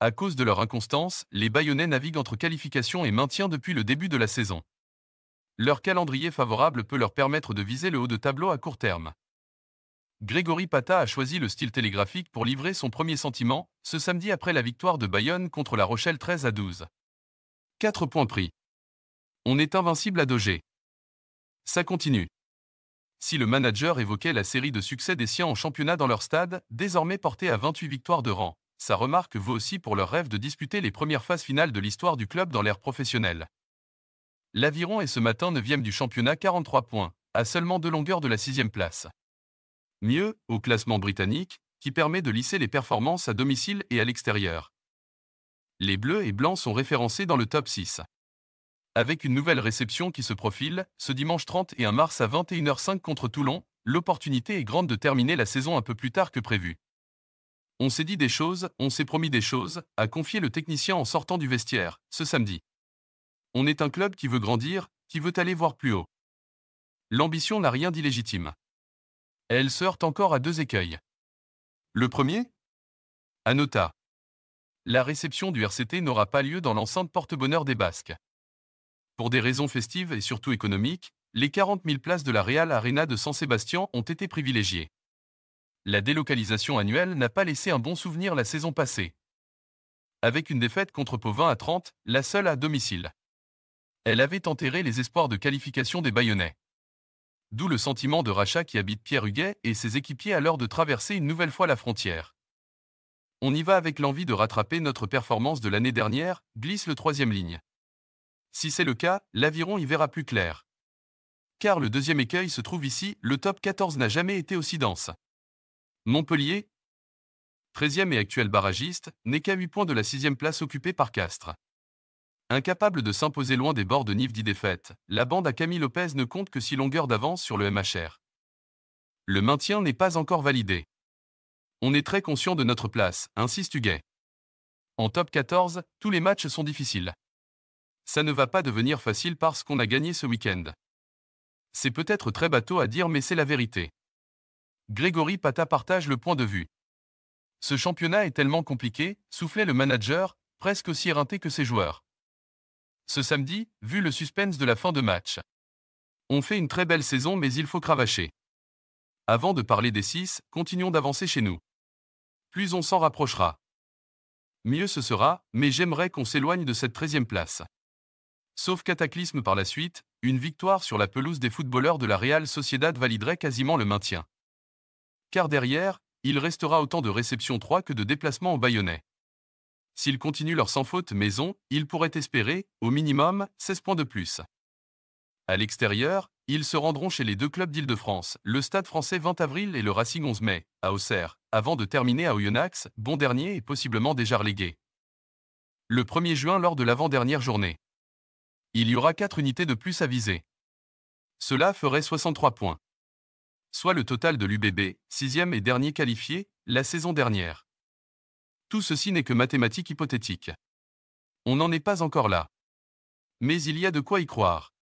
À cause de leur inconstance, les Bayonnais naviguent entre qualification et maintien depuis le début de la saison. Leur calendrier favorable peut leur permettre de viser le haut de tableau à court terme. Grégory Pata a choisi le style télégraphique pour livrer son premier sentiment, ce samedi après la victoire de Bayonne contre La Rochelle 13 à 12. 4 points pris. On est invincible à doger. Ça continue. Si le manager évoquait la série de succès des siens en championnat dans leur stade, désormais porté à 28 victoires de rang, sa remarque vaut aussi pour leur rêve de disputer les premières phases finales de l'histoire du club dans l'ère professionnelle. L'Aviron est ce matin 9e du championnat 43 points, à seulement deux longueurs de la 6 place. Mieux, au classement britannique, qui permet de lisser les performances à domicile et à l'extérieur. Les bleus et blancs sont référencés dans le top 6. Avec une nouvelle réception qui se profile, ce dimanche 31 mars à 21h05 contre Toulon, l'opportunité est grande de terminer la saison un peu plus tard que prévu. On s'est dit des choses, on s'est promis des choses, a confié le technicien en sortant du vestiaire, ce samedi. On est un club qui veut grandir, qui veut aller voir plus haut. L'ambition n'a rien d'illégitime. Elle se heurte encore à deux écueils. Le premier Anota. La réception du RCT n'aura pas lieu dans l'enceinte porte-bonheur des Basques. Pour des raisons festives et surtout économiques, les 40 000 places de la Real Arena de San Sébastien ont été privilégiées la délocalisation annuelle n'a pas laissé un bon souvenir la saison passée. Avec une défaite contre Pauvin à 30, la seule à domicile. Elle avait enterré les espoirs de qualification des Bayonnais. D'où le sentiment de rachat qui habite Pierre Huguet et ses équipiers à l'heure de traverser une nouvelle fois la frontière. On y va avec l'envie de rattraper notre performance de l'année dernière, glisse le troisième ligne. Si c'est le cas, l'aviron y verra plus clair. Car le deuxième écueil se trouve ici, le top 14 n'a jamais été aussi dense. Montpellier, 13e et actuel barragiste, n'est qu'à 8 points de la 6e place occupée par Castres. Incapable de s'imposer loin des bords de Nive dit défaite, la bande à Camille Lopez ne compte que 6 longueurs d'avance sur le MHR. Le maintien n'est pas encore validé. On est très conscient de notre place, insiste Huguet. En top 14, tous les matchs sont difficiles. Ça ne va pas devenir facile parce qu'on a gagné ce week-end. C'est peut-être très bateau à dire mais c'est la vérité. Grégory Pata partage le point de vue. Ce championnat est tellement compliqué, soufflait le manager, presque aussi éreinté que ses joueurs. Ce samedi, vu le suspense de la fin de match. On fait une très belle saison mais il faut cravacher. Avant de parler des six, continuons d'avancer chez nous. Plus on s'en rapprochera. Mieux ce sera, mais j'aimerais qu'on s'éloigne de cette 13e place. Sauf cataclysme par la suite, une victoire sur la pelouse des footballeurs de la Real Sociedad validerait quasiment le maintien derrière, il restera autant de réception 3 que de déplacements au baïonnet. S'ils continuent leur sans faute maison, ils pourraient espérer, au minimum, 16 points de plus. À l'extérieur, ils se rendront chez les deux clubs d'Île-de-France, le Stade français 20 avril et le Racing 11 mai, à Auxerre, avant de terminer à Oyonnax, bon dernier et possiblement déjà relégué. Le 1er juin lors de l'avant-dernière journée. Il y aura 4 unités de plus à viser. Cela ferait 63 points soit le total de l'UBB, sixième et dernier qualifié, la saison dernière. Tout ceci n'est que mathématique hypothétique. On n'en est pas encore là. Mais il y a de quoi y croire.